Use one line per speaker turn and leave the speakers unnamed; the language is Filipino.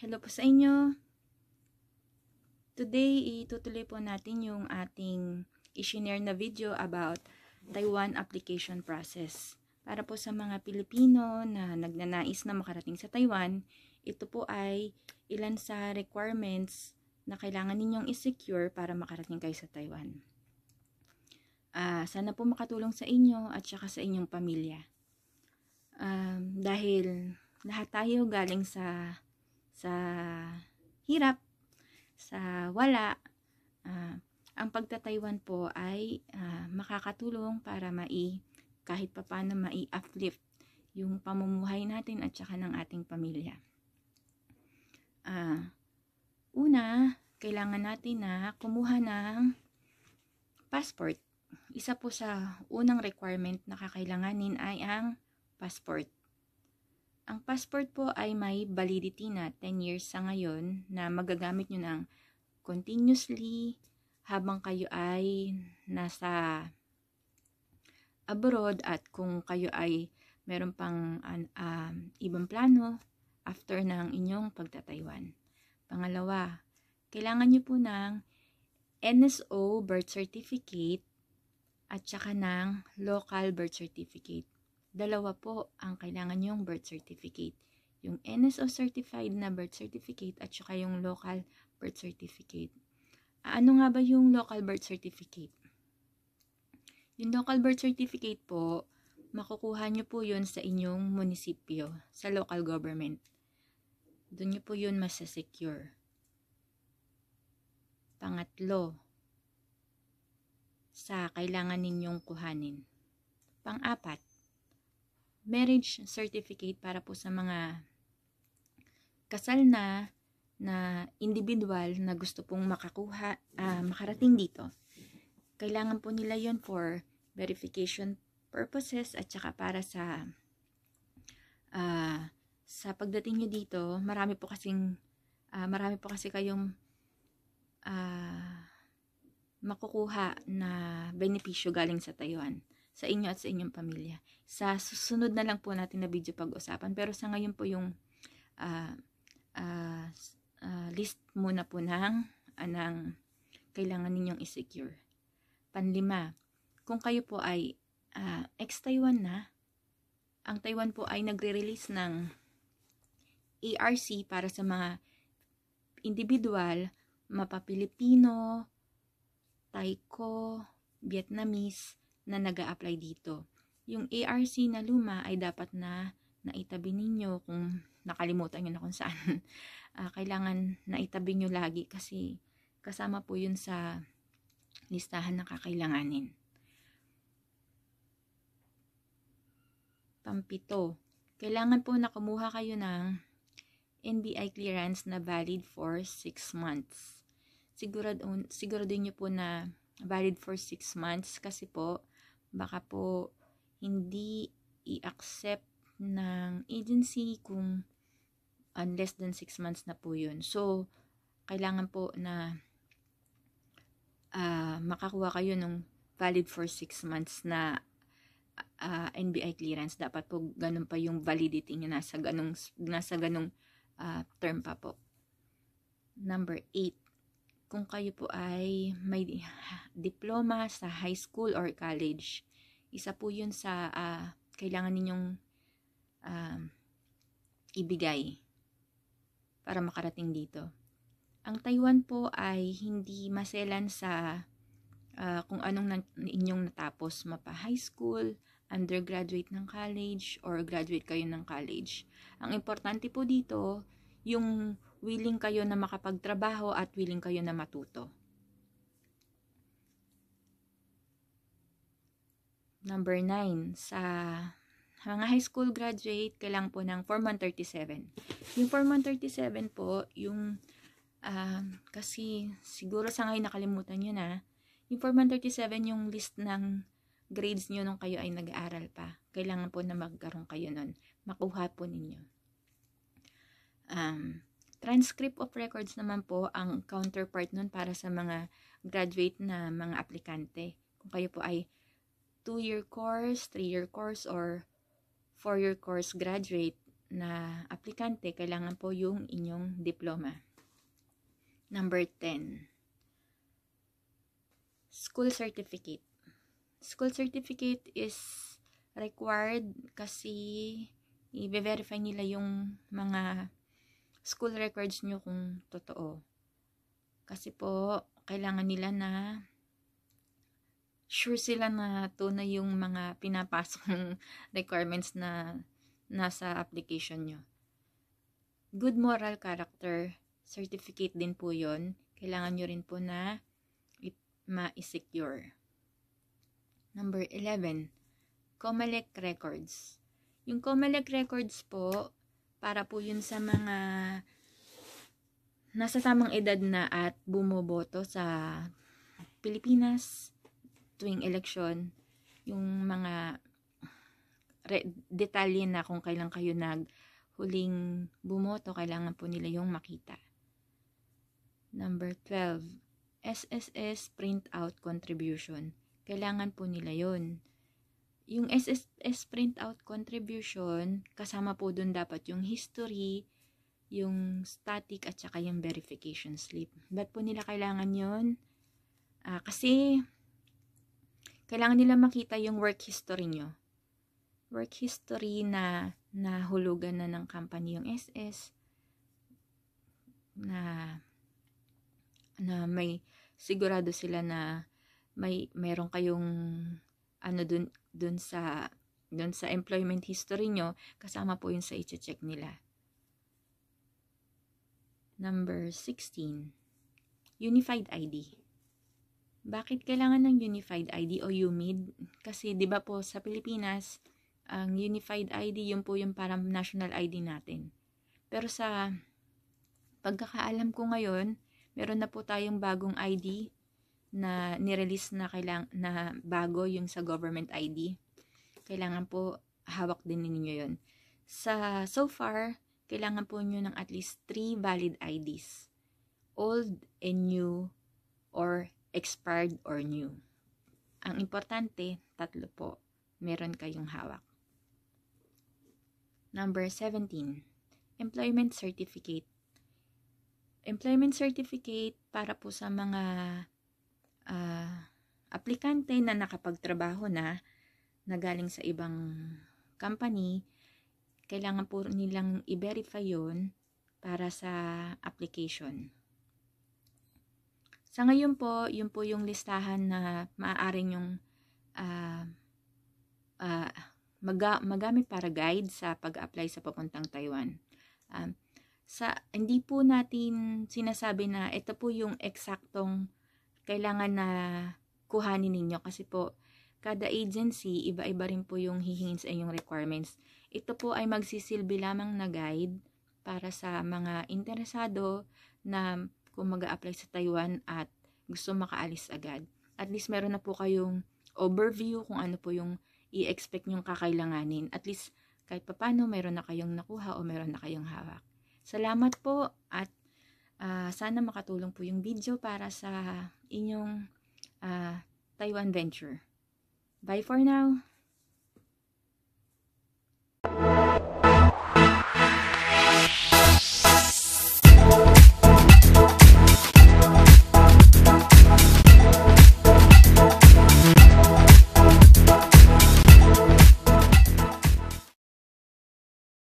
Hello po sa inyo. Today, itutuloy po natin yung ating isinare na video about Taiwan application process. Para po sa mga Pilipino na nagnanais na makarating sa Taiwan, ito po ay ilan sa requirements na kailangan ninyong isecure para makarating kayo sa Taiwan. Uh, sana po makatulong sa inyo at saka sa inyong pamilya. Um, dahil lahat tayo galing sa sa hirap, sa wala. Uh, ang pagtataywan po ay uh, makakatulong para mai kahit papaano mai-uplift yung pamumuhay natin at saka ng ating pamilya. Uh, una, kailangan natin na kumuha ng passport. Isa po sa unang requirement na kakailanganin ay ang passport. Ang passport po ay may validity na 10 years sa ngayon na magagamit nyo ng continuously habang kayo ay nasa abroad at kung kayo ay meron pang uh, uh, ibang plano after ng inyong pagtataywan. Pangalawa, kailangan nyo po ng NSO birth certificate at saka ng local birth certificate. Dalawa po ang kailangan yung birth certificate. Yung NSO certified na birth certificate at saka yung local birth certificate. Ano nga ba yung local birth certificate? Yung local birth certificate po, makukuha niyo po yun sa inyong munisipyo, sa local government. Doon niyo po yun masasecure. Pangatlo, sa kailangan ninyong kuhanin. Pang-apat, marriage certificate para po sa mga kasal na na individual na gusto pong makakuha, uh, makarating dito. Kailangan po nila yon for verification purposes at saka para sa uh, sa pagdating niyo dito, marami po kasing uh, marami po kasi kayong uh, makukuha na benepisyo galing sa Taiwan sa inyo at sa inyong pamilya. Sa susunod na lang po natin na video pag-usapan. Pero sa ngayon po yung uh, uh, uh, list muna po ng, anang kailangan ninyong isecure. Panlima, kung kayo po ay uh, ex-Taiwan na, ang Taiwan po ay nagre-release ng ARC e para sa mga individual, mapapilipino, Taiko, Vietnamese, na nag apply dito. Yung ARC na luma ay dapat na naitabi ninyo kung nakalimutan nyo na kung saan. Uh, kailangan naitabi nyo lagi kasi kasama po yun sa listahan na kakailanganin. Pampito, kailangan po nakumuha kayo ng NBI clearance na valid for 6 months. Sigurado, siguraduhin nyo po na valid for 6 months kasi po baka po hindi i-accept ng agency kung unless than 6 months na po yun. So, kailangan po na uh, makakuha kayo ng valid for 6 months na uh, ah, NBI clearance. Dapat po ganun pa yung validity niya nasa ganung, nasa ganung uh, term pa po. Number 8 kung kayo po ay may diploma sa high school or college. Isa po yun sa uh, kailangan ninyong uh, ibigay para makarating dito. Ang Taiwan po ay hindi maselan sa uh, kung anong na, inyong natapos, mapa high school, undergraduate ng college, or graduate kayo ng college. Ang importante po dito, yung willing kayo na makapagtrabaho at willing kayo na matuto. Number 9, sa mga high school graduate, kailangan po ng Form 137. Yung Form 137 po, yung uh, kasi siguro sa ngayon nakalimutan nyo na, yung Form 137 yung list ng grades nyo nung kayo ay nag-aaral pa. Kailangan po na magkaroon kayo nun. Makuha po ninyo. Um, Transcript of records naman po ang counterpart nun para sa mga graduate na mga aplikante. Kung kayo po ay 2-year course, 3-year course, or 4-year course graduate na aplikante, kailangan po yung inyong diploma. Number 10. School certificate. School certificate is required kasi i-verify nila yung mga school records nyo kung totoo. Kasi po, kailangan nila na sure sila na to na yung mga pinapasong requirements na nasa application nyo. Good moral character certificate din po yon Kailangan nyo rin po na ma-secure. Number 11, Comelec Records. Yung Comelec Records po, para po yun sa mga nasa tamang edad na at bumoboto sa Pilipinas tuwing eleksyon. Yung mga detalye na kung kailan kayo nag huling bumoto, kailangan po nila yung makita. Number 12. SSS printout contribution. Kailangan po nila yon yung SSS printout contribution, kasama po dun dapat yung history, yung static at saka yung verification slip. Ba't po nila kailangan yun? Uh, kasi, kailangan nila makita yung work history nyo. Work history na nahulugan na ng company yung SS, na na may sigurado sila na may meron kayong ano dun dun sa dun sa employment history nyo, kasama po yun sa iche-check nila. Number 16, Unified ID. Bakit kailangan ng Unified ID o UMID? Kasi 'di ba po sa Pilipinas, ang Unified ID yun po yung parang national ID natin. Pero sa pagkakaalam ko ngayon, meron na po tayong bagong ID na nirelease na kailang na bago yung sa government ID. Kailangan po hawak din ninyo 'yon. Sa so far, kailangan po niyo ng at least 3 valid IDs. Old and new or expired or new. Ang importante, tatlo po. Meron kayong hawak. Number 17. Employment Certificate. Employment Certificate para po sa mga uh, aplikante na nakapagtrabaho na na galing sa ibang company, kailangan po nilang i-verify yon para sa application. Sa ngayon po, yun po yung listahan na maaaring yung uh, uh, maga, magamit para guide sa pag-apply sa papuntang Taiwan. Um, sa, hindi po natin sinasabi na ito po yung eksaktong kailangan na kuhanin ninyo kasi po kada agency iba-iba rin po yung hihingin sa inyong requirements. Ito po ay magsisilbi lamang na guide para sa mga interesado na kung mag apply sa Taiwan at gusto makaalis agad. At least meron na po kayong overview kung ano po yung i-expect nyong kakailanganin. At least kahit papano meron na kayong nakuha o meron na kayong hawak. Salamat po at uh, sana makatulong po yung video para sa inyong uh, Taiwan venture. Bye for now!